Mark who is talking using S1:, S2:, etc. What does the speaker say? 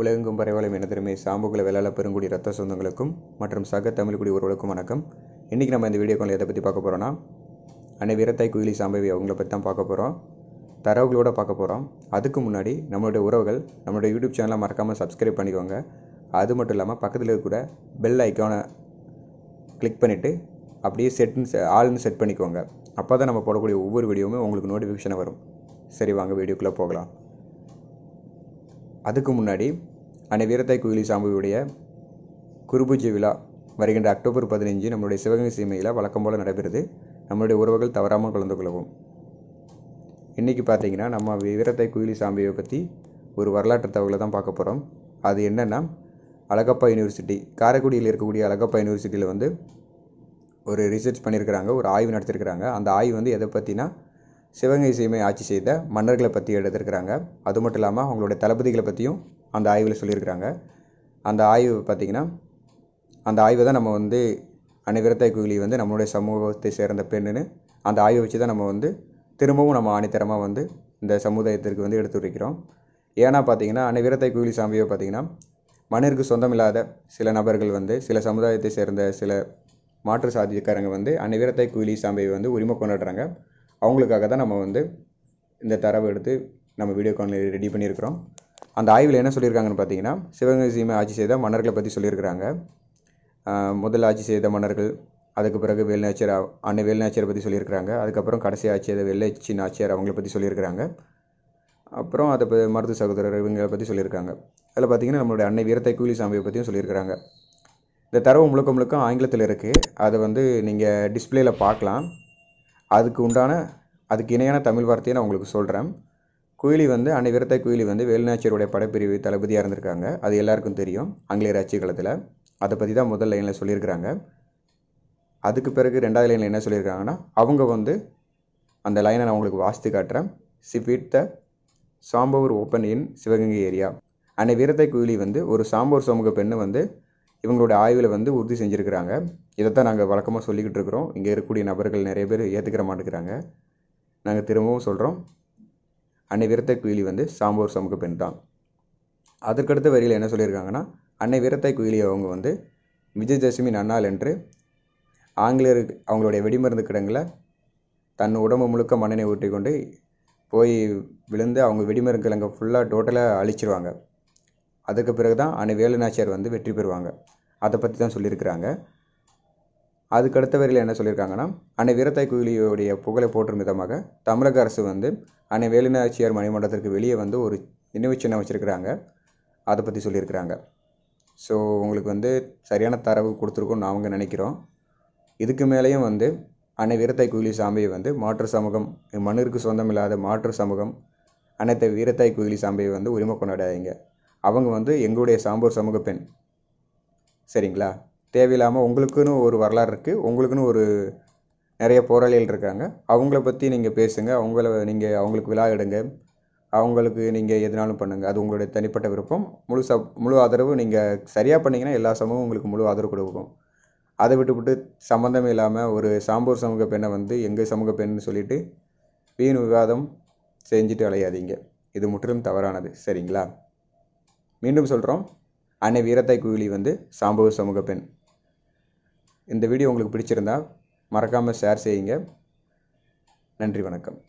S1: உலகெங்கும் பரவாயில்ல என திறமை சாம்புக்குள்ள வேளாள பெருங்குடி ரத்த சொந்தங்களுக்கும் மற்றும் சக தமிழ்குடி ஒருவருக்கும் வணக்கம் இன்றைக்கி நம்ம இந்த வீடியோ காலில் எதை பற்றி பார்க்க போகிறோன்னா அன்னை வீரத்தாய் குயிலி சாம்பவி அவங்கள பற்றி தான் பார்க்க போகிறோம் தரவுகளோடு பார்க்க போகிறோம் அதுக்கு முன்னாடி நம்மளுடைய உறவுகள் நம்மளுடைய யூடியூப் சேனலை மறக்காமல் சப்ஸ்கிரைப் பண்ணிக்கோங்க அது மட்டும் இல்லாமல் பக்கத்தில் கூட பெல் ஐக்கானை கிளிக் பண்ணிவிட்டு அப்படியே செட்னு ஆள்னு செட் பண்ணிக்கோங்க அப்போ தான் நம்ம போடக்கூடிய ஒவ்வொரு வீடியோவுமே உங்களுக்கு நோட்டிஃபிகேஷனை வரும் சரி வாங்க வீடியோக்குள்ளே போகலாம் அதுக்கு முன்னாடி அன்னை வீரத்தாய் குயிலி சாமியுடைய குருபூஜை விழா வருகின்ற அக்டோபர் பதினஞ்சு நம்மளுடைய சிவகங்கை சீமையில் வழக்கம் போல் நடைபெறுது நம்மளுடைய உறவுகள் தவறாமல் கலந்து கொள்ளவும் இன்றைக்கி பார்த்தீங்கன்னா நம்ம வீரத்தை குயிலி சாம்பியை பற்றி ஒரு வரலாற்று தகவலை தான் பார்க்க போகிறோம் அது என்னென்னா அழகப்பா யூனிவர்சிட்டி காரைக்குடியில் இருக்கக்கூடிய அழகப்பா யூனிவர்சிட்டியில் வந்து ஒரு ரிசர்ச் பண்ணியிருக்கிறாங்க ஒரு ஆய்வு நடத்திருக்கிறாங்க அந்த ஆய்வு வந்து எதை பற்றினா சிவகங்கை சீமை ஆட்சி செய்த மன்னர்களை பற்றி எடுத்திருக்கிறாங்க அது மட்டும் இல்லாமல் அவங்களுடைய தளபதிகளை பற்றியும் அந்த ஆய்வில் சொல்லியிருக்கிறாங்க அந்த ஆய்வு பார்த்திங்கன்னா அந்த ஆய்வை தான் நம்ம வந்து அனுகிரத்தாய் குயிலி வந்து நம்மளுடைய சமூகத்தை சேர்ந்த பெண்ணுன்னு அந்த ஆய்வை வச்சு தான் நம்ம வந்து திரும்பவும் நம்ம ஆணித்தரமாக வந்து இந்த சமுதாயத்திற்கு வந்து எடுத்து வைக்கிறோம் ஏன்னா பார்த்தீங்கன்னா அனுகிரத்தாய் குயிலி சாமியை பார்த்திங்கன்னா மண்ணிற்கு சொந்தமில்லாத சில நபர்கள் வந்து சில சமுதாயத்தை சேர்ந்த சில மாற்று சாதிக்காரங்க வந்து அன்னை குயிலி சாமியை வந்து உரிமை கொண்டாடுறாங்க அவங்களுக்காக தான் நம்ம வந்து இந்த தரவை எடுத்து நம்ம வீடியோ காலில் ரெடி பண்ணியிருக்கிறோம் அந்த ஆய்வில் என்ன சொல்லியிருக்காங்கன்னு பார்த்தீங்கன்னா சிவகங்கை சீமை ஆட்சி செய்த மன்னர்களை பற்றி சொல்லியிருக்கிறாங்க முதல் ஆட்சி செய்த மன்னர்கள் அதுக்கு பிறகு வேலுநாச்சியர் அன்னை வேலுநாச்சியரை பற்றி சொல்லியிருக்கிறாங்க அதுக்கப்புறம் கடைசி ஆட்சி செய்த வெள்ளைச்சி நாச்சியார் அவங்கள பற்றி சொல்லியிருக்கிறாங்க அப்புறம் அதை மருத்துவ சகோதரர் இவங்களை பற்றி சொல்லியிருக்காங்க அதில் பார்த்திங்கன்னா நம்மளுடைய அன்னை வீரத்தை கூலி சாமியை பற்றியும் சொல்லியிருக்கிறாங்க இந்த தரவு முழுக்க முழுக்க ஆங்கிலத்தில் இருக்குது அதை வந்து நீங்கள் டிஸ்பிளேயில் பார்க்கலாம் அதுக்கு உண்டான அதுக்கு இணையான தமிழ் வார்த்தையை நான் உங்களுக்கு சொல்கிறேன் குயிலி வந்து விரத்த குயிலி வந்து வேலுநாச்சியருடைய படப்பிரிவு தளபதியாக இருந்திருக்காங்க அது எல்லாருக்கும் தெரியும் ஆங்கிலேயர் ஆட்சி காலத்தில் அதை பற்றி தான் முதல் லைனில் சொல்லியிருக்கிறாங்க அதுக்கு பிறகு ரெண்டாவது லைனில் என்ன சொல்லியிருக்காங்கன்னா அவங்க வந்து அந்த லைனை நான் உங்களுக்கு வாசித்து காட்டுறேன் சி த சாம்பவர் ஓப்பன் இன் சிவகங்கை ஏரியா அன்னை வீரத்தை குயிலி வந்து ஒரு சாம்பவர் சமூக பெண்ணு வந்து இவங்களோட ஆய்வில் வந்து உறுதி செஞ்சுருக்கிறாங்க இதை தான் நாங்கள் வழக்கமாக சொல்லிக்கிட்டு இருக்கிறோம் இங்கே இருக்கக்கூடிய நபர்கள் நிறைய பேர் ஏற்றுக்கிற மாட்டேங்கிறாங்க நாங்கள் திரும்பவும் சொல்கிறோம் அன்னை வீரத்தை குயிலி வந்து சாம்பூர் சமூக பெண் தான் அதற்கடுத்த வரியில் என்ன சொல்லியிருக்காங்கன்னா அன்னை வீரத்தை குயிலி அவங்க வந்து விஜயதசமி நன்னாள் என்று ஆங்கிலேயர் அவங்களுடைய வெடிமருந்து கிடங்கில் தன் உடம்பு முழுக்க மண்ணெண்ணை ஊற்றி கொண்டு போய் விழுந்து அவங்க வெடிமருந்து கிழங்கை ஃபுல்லாக டோட்டலாக அழிச்சிருவாங்க அதுக்கு பிறகு தான் அணு வேலுநாச்சியார் வந்து வெற்றி பெறுவாங்க அதை பற்றி தான் சொல்லியிருக்கிறாங்க அதுக்கடுத்த வரையில் என்ன சொல்லியிருக்காங்கன்னா அன்னை வீரத்தாய் குயிலியோடைய புகழை போற்றும் விதமாக தமிழக அரசு வந்து அன்னை வேலுநாச்சியார் மணிமண்டலத்திற்கு வெளியே வந்து ஒரு நினைவு சின்னம் வச்சுருக்கிறாங்க அதை பற்றி சொல்லியிருக்கிறாங்க ஸோ உங்களுக்கு வந்து சரியான தரவு கொடுத்துருக்கோம்னு அவங்க நினைக்கிறோம் இதுக்கு மேலேயும் வந்து அன்னை வீரத்தாய் குயிலி சாமியை வந்து மாற்று சமூகம் மண்ணிற்கு சொந்தமில்லாத மாற்று சமூகம் அனைத்து வீரத்தாய் குயிலி சாமியை வந்து உரிமை கொண்டாடாதீங்க அவங்க வந்து எங்களுடைய சாம்பூர் சமூக பெண் சரிங்களா தேவையில்லாமல் உங்களுக்குன்னு ஒரு வரலாறு இருக்குது உங்களுக்குன்னு ஒரு நிறைய போராளிகள் இருக்காங்க அவங்கள பற்றி நீங்கள் பேசுங்கள் அவங்கள நீங்கள் அவங்களுக்கு விழா எடுங்க அவங்களுக்கு நீங்கள் எதுனாலும் பண்ணுங்கள் அது உங்களுடைய தனிப்பட்ட விருப்பம் முழு ச முழு ஆதரவு நீங்கள் சரியாக பண்ணிங்கன்னா எல்லா சமூகம் உங்களுக்கு முழு ஆதரவு கொடுக்கும் அதை விட்டுவிட்டு சம்மந்தமே இல்லாமல் ஒரு சாம்பூர் சமூக பெண்ணை வந்து எங்கள் சமூக பெண்ணு சொல்லிவிட்டு வீண் விவாதம் செஞ்சுட்டு அலையாதீங்க இது முற்றிலும் தவறானது சரிங்களா மீண்டும் சொல்கிறோம் அன்னை வீரத்தாய் குயிலி வந்து சாம்பவ சமூக பெண் இந்த வீடியோ உங்களுக்கு பிடிச்சிருந்தா மறக்காமல் ஷேர் செய்யுங்க நன்றி வணக்கம்